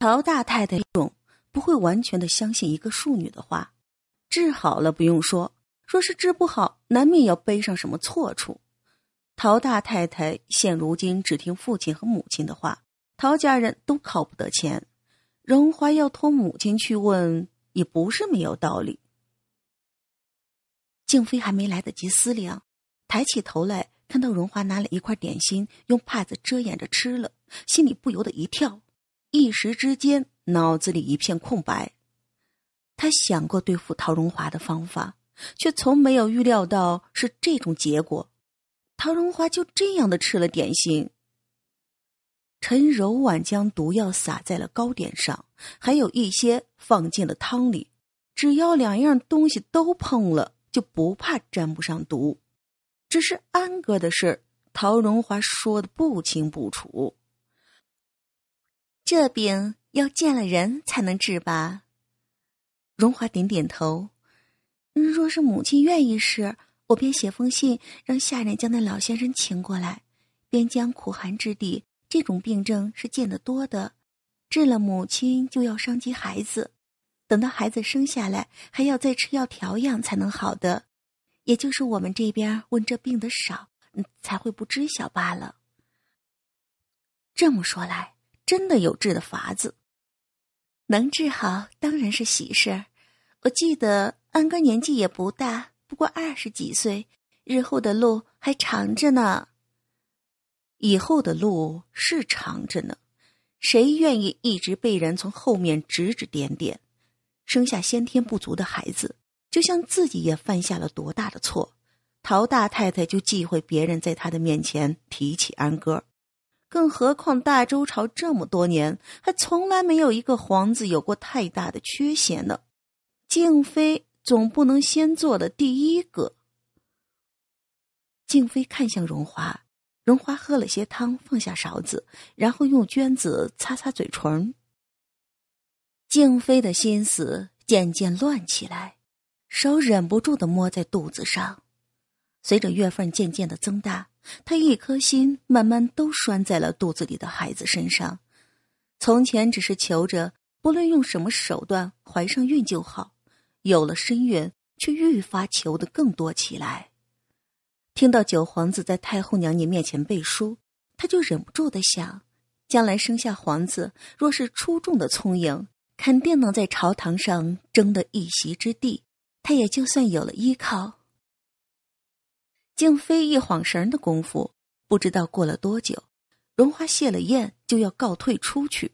陶大太太懂，不会完全的相信一个庶女的话。治好了不用说，若是治不好，难免要背上什么错处。陶大太太现如今只听父亲和母亲的话，陶家人都靠不得钱。荣华要托母亲去问，也不是没有道理。静妃还没来得及思量，抬起头来看到荣华拿了一块点心，用帕子遮掩着吃了，心里不由得一跳。一时之间，脑子里一片空白。他想过对付陶荣华的方法，却从没有预料到是这种结果。陶荣华就这样的吃了点心。陈柔婉将毒药撒在了糕点上，还有一些放进了汤里。只要两样东西都碰了，就不怕沾不上毒。只是安哥的事儿，陶荣华说的不清不楚。这病要见了人才能治吧？荣华点点头。若是母亲愿意时，我便写封信让下人将那老先生请过来。边疆苦寒之地，这种病症是见得多的。治了母亲就要伤及孩子，等到孩子生下来还要再吃药调养才能好的。也就是我们这边问这病的少，才会不知晓罢了。这么说来。真的有治的法子，能治好当然是喜事儿。我记得安哥年纪也不大，不过二十几岁，日后的路还长着呢。以后的路是长着呢，谁愿意一直被人从后面指指点点？生下先天不足的孩子，就像自己也犯下了多大的错？陶大太太就忌讳别人在她的面前提起安哥。更何况，大周朝这么多年，还从来没有一个皇子有过太大的缺陷呢。静妃总不能先做的第一个。静妃看向荣华，荣华喝了些汤，放下勺子，然后用绢子擦擦嘴唇。静妃的心思渐渐乱起来，手忍不住的摸在肚子上，随着月份渐渐的增大。他一颗心慢慢都拴在了肚子里的孩子身上，从前只是求着，不论用什么手段怀上孕就好；有了身孕，却愈发求得更多起来。听到九皇子在太后娘娘面前背书，他就忍不住的想：将来生下皇子，若是出众的聪颖，肯定能在朝堂上争得一席之地，他也就算有了依靠。静妃一晃神的功夫，不知道过了多久，荣华谢了宴就要告退出去。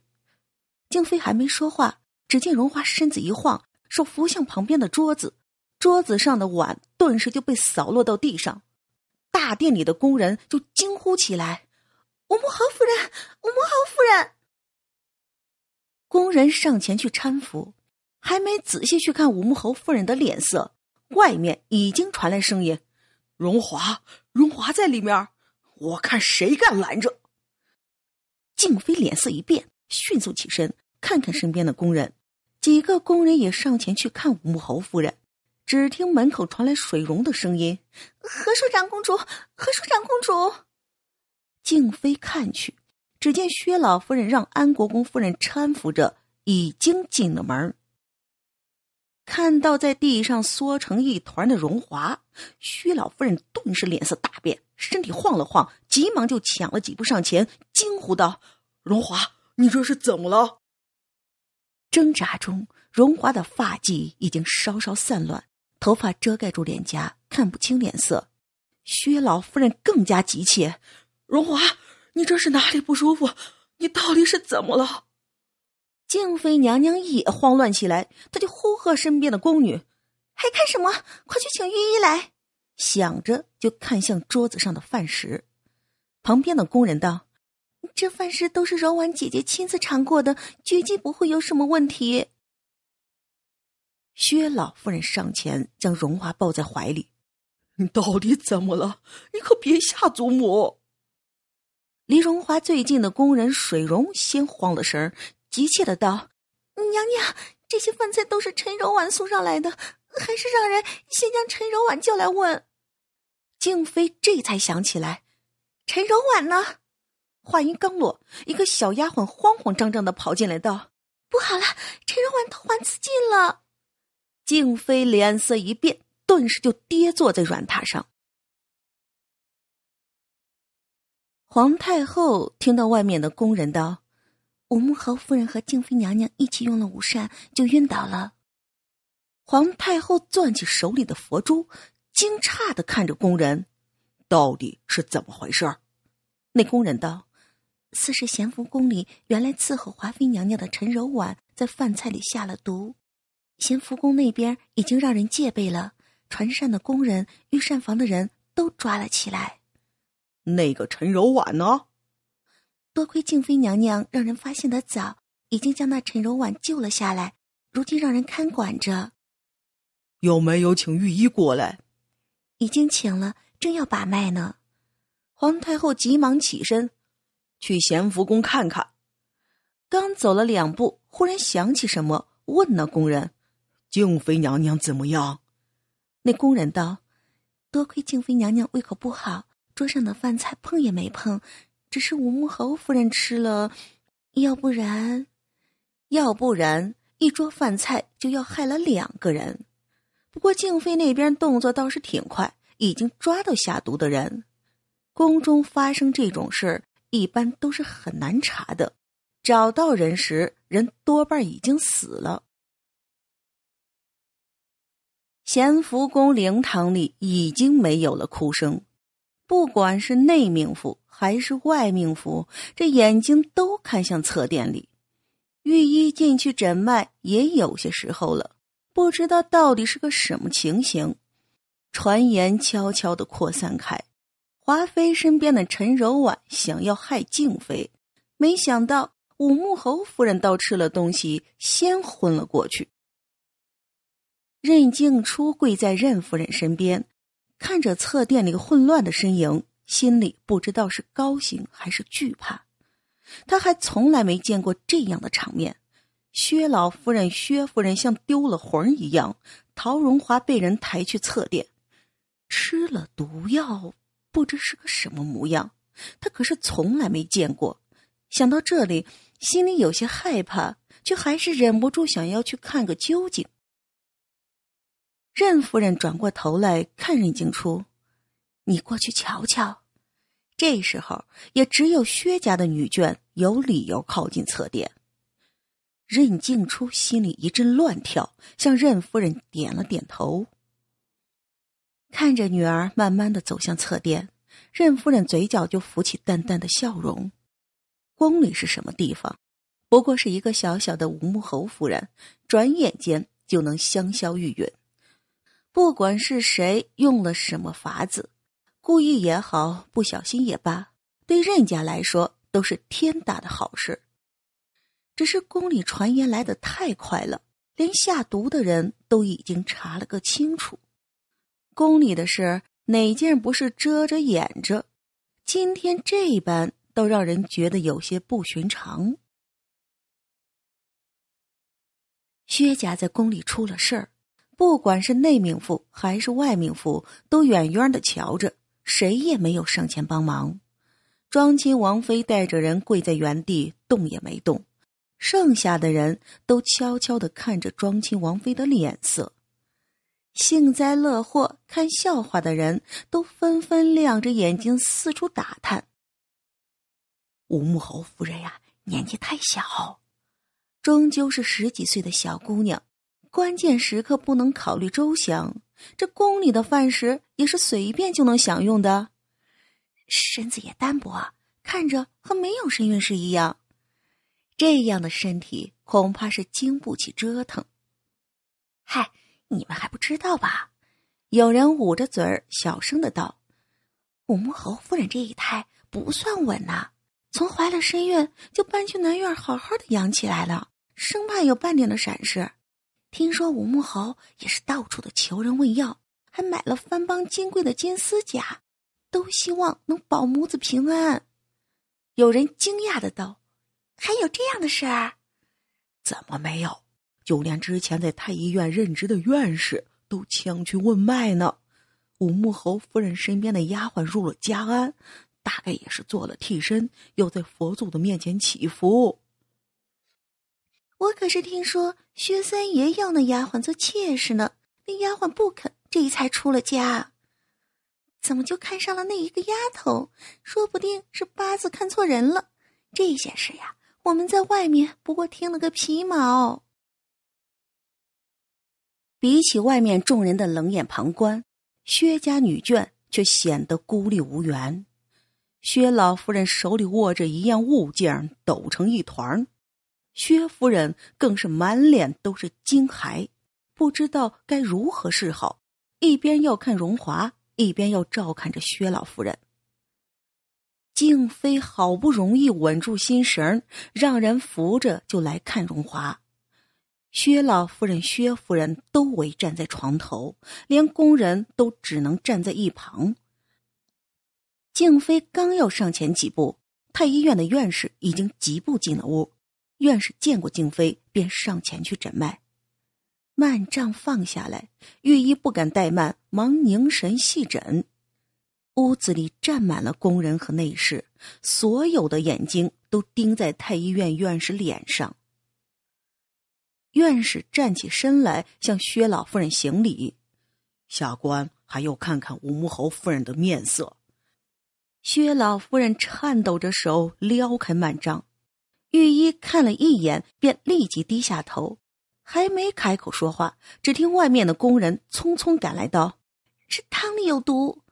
静妃还没说话，只见荣华身子一晃，手扶向旁边的桌子，桌子上的碗顿时就被扫落到地上。大殿里的工人就惊呼起来：“武穆侯夫人，武穆侯夫人！”工人上前去搀扶，还没仔细去看武穆侯夫人的脸色，外面已经传来声音。荣华，荣华在里面，我看谁敢拦着！静妃脸色一变，迅速起身，看看身边的工人，几个工人也上前去看武穆侯夫人。只听门口传来水溶的声音：“何叔长公主，何叔长公主！”静妃看去，只见薛老夫人让安国公夫人搀扶着，已经进了门。看到在地上缩成一团的荣华，薛老夫人顿时脸色大变，身体晃了晃，急忙就抢了几步上前，惊呼道：“荣华，你这是怎么了？”挣扎中，荣华的发髻已经稍稍散乱，头发遮盖住脸颊，看不清脸色。薛老夫人更加急切：“荣华，你这是哪里不舒服？你到底是怎么了？”静妃娘娘也慌乱起来，她就呼喝身边的宫女：“还看什么？快去请御医来！”想着就看向桌子上的饭食，旁边的工人道：“这饭食都是柔婉姐姐亲自尝过的，绝技不会有什么问题。”薛老夫人上前将荣华抱在怀里：“你到底怎么了？你可别吓祖母！”离荣华最近的工人水荣先慌了神儿。急切的道：“娘娘，这些饭菜都是陈柔婉送上来的，还是让人先将陈柔婉叫来问。”静妃这才想起来，陈柔婉呢？话音刚落，一个小丫鬟慌慌张张的跑进来道：“不好了，陈柔婉投缳自尽了！”静妃脸色一变，顿时就跌坐在软榻上。皇太后听到外面的宫人道。吴穆侯夫人和静妃娘娘一起用了午膳，就晕倒了。皇太后攥起手里的佛珠，惊诧的看着宫人，到底是怎么回事儿？那宫人道：“似是咸福宫里原来伺候华妃娘娘的陈柔婉，在饭菜里下了毒。咸福宫那边已经让人戒备了，船上的宫人、御膳房的人都抓了起来。那个陈柔婉呢？”多亏静妃娘娘让人发现的早，已经将那陈柔婉救了下来，如今让人看管着。有没有请御医过来？已经请了，正要把脉呢。皇太后急忙起身去咸福宫看看。刚走了两步，忽然想起什么，问那工人：“静妃娘娘怎么样？”那工人道：“多亏静妃娘娘胃口不好，桌上的饭菜碰也没碰。”只是武穆侯夫人吃了，要不然，要不然一桌饭菜就要害了两个人。不过静妃那边动作倒是挺快，已经抓到下毒的人。宫中发生这种事儿，一般都是很难查的，找到人时，人多半已经死了。咸福宫灵堂里已经没有了哭声。不管是内命妇还是外命妇，这眼睛都看向侧殿里。御医进去诊脉也有些时候了，不知道到底是个什么情形。传言悄悄的扩散开，华妃身边的陈柔婉想要害静妃，没想到武穆侯夫人倒吃了东西先昏了过去。任静初跪在任夫人身边。看着侧殿里混乱的身影，心里不知道是高兴还是惧怕。他还从来没见过这样的场面。薛老夫人、薛夫人像丢了魂儿一样，陶荣华被人抬去侧殿，吃了毒药，不知是个什么模样。他可是从来没见过。想到这里，心里有些害怕，却还是忍不住想要去看个究竟。任夫人转过头来看任静初：“你过去瞧瞧。”这时候也只有薛家的女眷有理由靠近侧殿。任静初心里一阵乱跳，向任夫人点了点头。看着女儿慢慢的走向侧殿，任夫人嘴角就浮起淡淡的笑容。宫里是什么地方？不过是一个小小的吴牧侯夫人，转眼间就能香消玉殒。不管是谁用了什么法子，故意也好，不小心也罢，对任家来说都是天大的好事。只是宫里传言来的太快了，连下毒的人都已经查了个清楚。宫里的事哪件不是遮着掩着？今天这般，都让人觉得有些不寻常。薛家在宫里出了事儿。不管是内命妇还是外命妇，都远远的瞧着，谁也没有上前帮忙。庄亲王妃带着人跪在原地，动也没动。剩下的人都悄悄的看着庄亲王妃的脸色，幸灾乐祸、看笑话的人都纷纷亮着眼睛四处打探。吴穆侯夫人呀，年纪太小，终究是十几岁的小姑娘。关键时刻不能考虑周详，这宫里的饭食也是随便就能享用的，身子也单薄，看着和没有身孕时一样，这样的身体恐怕是经不起折腾。嗨，你们还不知道吧？有人捂着嘴儿小声的道：“五们侯夫人这一胎不算稳呐，从怀了身孕就搬去南院好好的养起来了，生怕有半点的闪失。”听说武穆侯也是到处的求人问药，还买了番邦金贵的金丝甲，都希望能保母子平安。有人惊讶的道：“还有这样的事儿？怎么没有？就连之前在太医院任职的院士都前去问脉呢。武穆侯夫人身边的丫鬟入了家安，大概也是做了替身，要在佛祖的面前祈福。”我可是听说薛三爷要那丫鬟做妾室呢，那丫鬟不肯，这才出了家。怎么就看上了那一个丫头？说不定是八字看错人了。这些事呀，我们在外面不过听了个皮毛。比起外面众人的冷眼旁观，薛家女眷却显得孤立无援。薛老夫人手里握着一样物件，抖成一团儿。薛夫人更是满脸都是惊骇，不知道该如何是好，一边要看荣华，一边要照看着薛老夫人。静妃好不容易稳住心神，让人扶着就来看荣华。薛老夫人、薛夫人都围站在床头，连宫人都只能站在一旁。静妃刚要上前几步，太医院的院士已经疾步进了屋。院士见过静妃，便上前去诊脉。幔帐放下来，御医不敢怠慢，忙凝神细诊。屋子里站满了工人和内侍，所有的眼睛都盯在太医院院士脸上。院士站起身来，向薛老夫人行礼：“下官还要看看武穆侯夫人的面色。”薛老夫人颤抖着手撩开幔帐，御医看了一眼，便立即低下头，还没开口说话，只听外面的工人匆匆赶来道：“是汤里有毒。”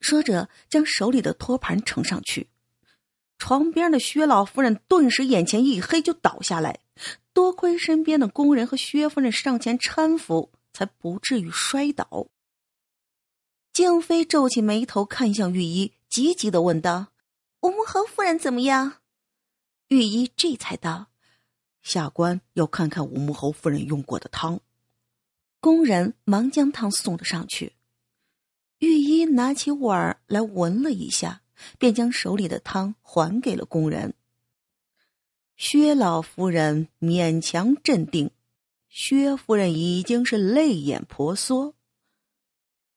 说着，将手里的托盘呈上去。床边的薛老夫人顿时眼前一黑，就倒下来。多亏身边的工人和薛夫人上前搀扶，才不至于摔倒。静妃皱起眉头，看向御医，急急的问道：“我们侯夫人怎么样？”御医这才道：“下官要看看武穆侯夫人用过的汤。”工人忙将汤送了上去。御医拿起碗来闻了一下，便将手里的汤还给了工人。薛老夫人勉强镇定，薛夫人已经是泪眼婆娑。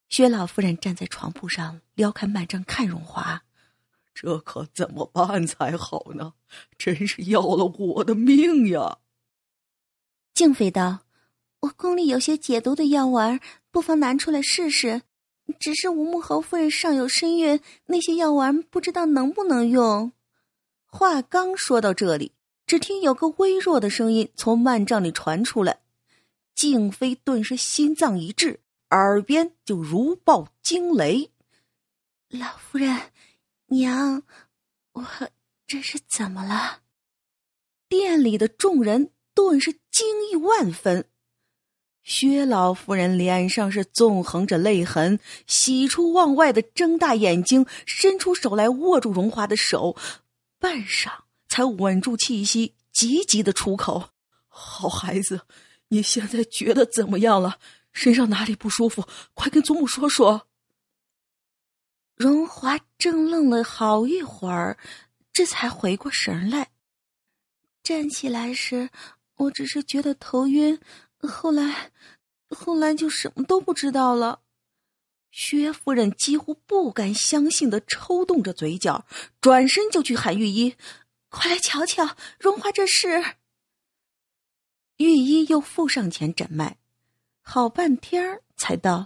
薛老夫人站在床铺上撩开幔帐看荣华。这可怎么办才好呢？真是要了我的命呀！静妃道：“我宫里有些解毒的药丸，不妨拿出来试试。只是吴慕侯夫人尚有身孕，那些药丸不知道能不能用。”话刚说到这里，只听有个微弱的声音从幔帐里传出来，静妃顿时心脏一滞，耳边就如爆惊雷：“老夫人。”娘，我这是怎么了？店里的众人顿时惊异万分，薛老夫人脸上是纵横着泪痕，喜出望外的睁大眼睛，伸出手来握住荣华的手，半晌才稳住气息，急急的出口：“好孩子，你现在觉得怎么样了？身上哪里不舒服？快跟祖母说说。”荣华怔愣了好一会儿，这才回过神来。站起来时，我只是觉得头晕，后来，后来就什么都不知道了。薛夫人几乎不敢相信的抽动着嘴角，转身就去喊御医：“快来瞧瞧，荣华这是！”御医又附上前诊脉，好半天儿才道：“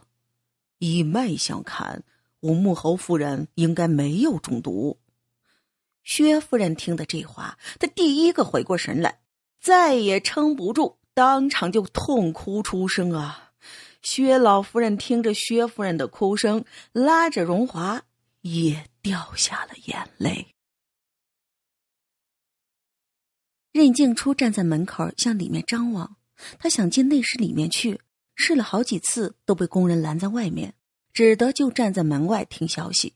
以脉相看。”武穆侯夫人应该没有中毒。薛夫人听的这话，她第一个回过神来，再也撑不住，当场就痛哭出声啊！薛老夫人听着薛夫人的哭声，拉着荣华也掉下了眼泪。任静初站在门口向里面张望，他想进内室里面去，试了好几次都被工人拦在外面。只得就站在门外听消息，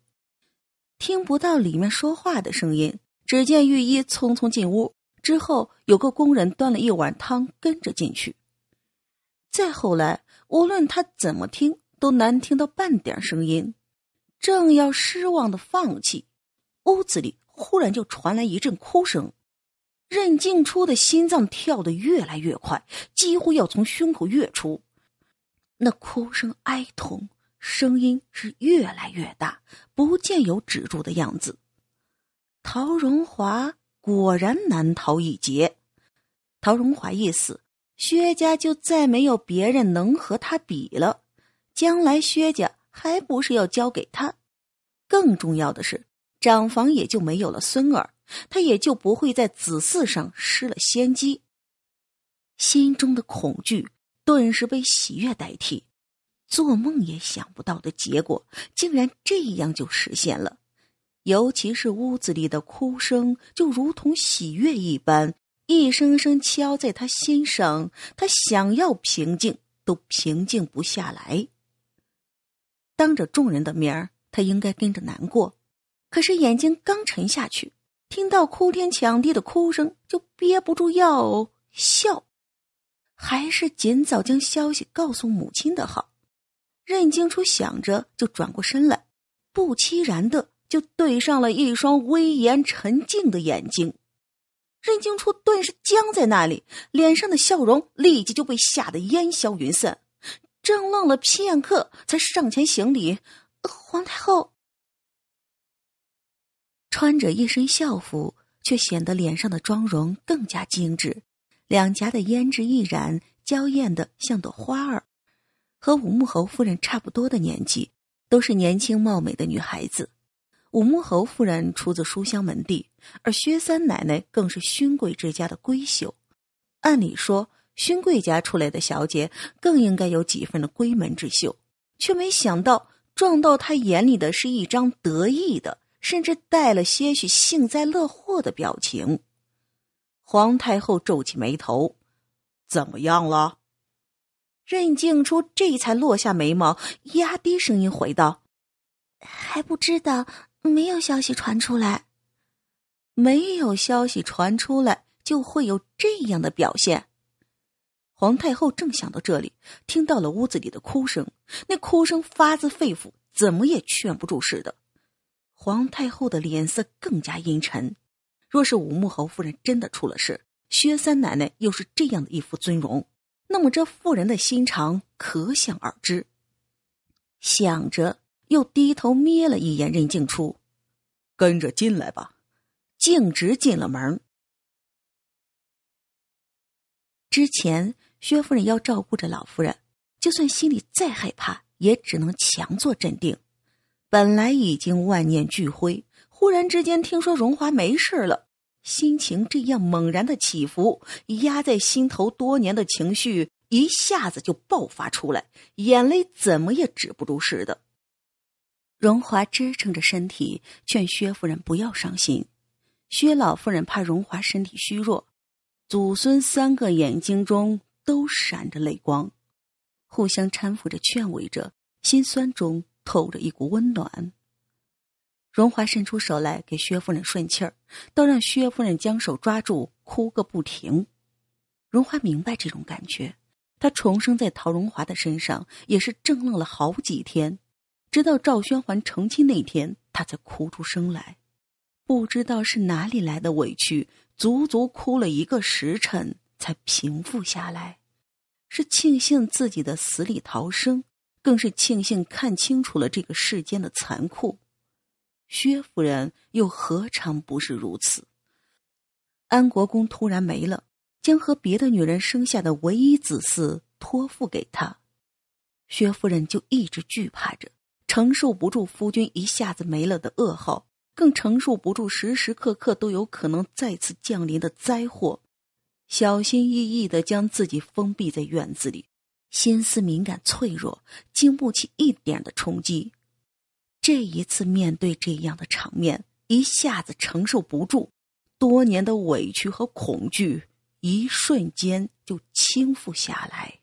听不到里面说话的声音。只见御医匆匆进屋，之后有个工人端了一碗汤跟着进去。再后来，无论他怎么听，都难听到半点声音。正要失望的放弃，屋子里忽然就传来一阵哭声。任静初的心脏跳得越来越快，几乎要从胸口跃出。那哭声哀痛。声音是越来越大，不见有止住的样子。陶荣华果然难逃一劫。陶荣华一死，薛家就再没有别人能和他比了。将来薛家还不是要交给他？更重要的是，长房也就没有了孙儿，他也就不会在子嗣上失了先机。心中的恐惧顿时被喜悦代替。做梦也想不到的结果，竟然这样就实现了。尤其是屋子里的哭声，就如同喜悦一般，一声声敲在他心上。他想要平静，都平静不下来。当着众人的面儿，他应该跟着难过，可是眼睛刚沉下去，听到哭天抢地的哭声，就憋不住要笑。还是尽早将消息告诉母亲的好。任京初想着，就转过身来，不期然的就对上了一双威严沉静的眼睛。任京初顿时僵在那里，脸上的笑容立即就被吓得烟消云散。正愣了片刻，才上前行礼：“皇太后。”穿着一身校服，却显得脸上的妆容更加精致，两颊的胭脂一染，娇艳的像朵花儿。和武穆侯夫人差不多的年纪，都是年轻貌美的女孩子。武穆侯夫人出自书香门第，而薛三奶奶更是勋贵之家的闺秀。按理说，勋贵家出来的小姐更应该有几分的闺门之秀，却没想到撞到她眼里的是一张得意的，甚至带了些许幸灾乐祸的表情。皇太后皱起眉头：“怎么样了？”任静初这才落下眉毛，压低声音回道：“还不知道，没有消息传出来。没有消息传出来，就会有这样的表现。”皇太后正想到这里，听到了屋子里的哭声，那哭声发自肺腑，怎么也劝不住似的。皇太后的脸色更加阴沉。若是武穆侯夫人真的出了事，薛三奶奶又是这样的一副尊容。那么这妇人的心肠可想而知。想着，又低头瞥了一眼任静初，跟着进来吧。径直进了门。之前薛夫人要照顾着老夫人，就算心里再害怕，也只能强作镇定。本来已经万念俱灰，忽然之间听说荣华没事了。心情这样猛然的起伏，压在心头多年的情绪一下子就爆发出来，眼泪怎么也止不住似的。荣华支撑着身体，劝薛夫人不要伤心。薛老夫人怕荣华身体虚弱，祖孙三个眼睛中都闪着泪光，互相搀扶着劝慰着，心酸中透着一股温暖。荣华伸出手来给薛夫人顺气儿，倒让薛夫人将手抓住，哭个不停。荣华明白这种感觉，她重生在陶荣华的身上，也是怔愣了好几天，直到赵宣环成亲那天，她才哭出声来。不知道是哪里来的委屈，足足哭了一个时辰才平复下来。是庆幸自己的死里逃生，更是庆幸看清楚了这个世间的残酷。薛夫人又何尝不是如此？安国公突然没了，将和别的女人生下的唯一子嗣托付给他，薛夫人就一直惧怕着，承受不住夫君一下子没了的噩耗，更承受不住时时刻刻都有可能再次降临的灾祸，小心翼翼的将自己封闭在院子里，心思敏感脆弱，经不起一点的冲击。这一次面对这样的场面，一下子承受不住，多年的委屈和恐惧，一瞬间就倾覆下来。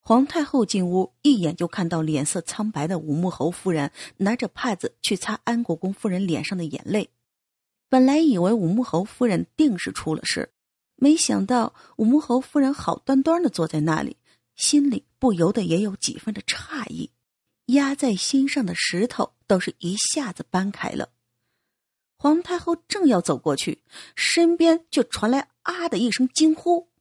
皇太后进屋，一眼就看到脸色苍白的武穆侯夫人拿着帕子去擦安国公夫人脸上的眼泪。本来以为武穆侯夫人定是出了事，没想到武穆侯夫人好端端的坐在那里，心里不由得也有几分的诧异。压在心上的石头倒是一下子搬开了，皇太后正要走过去，身边就传来“啊”的一声惊呼。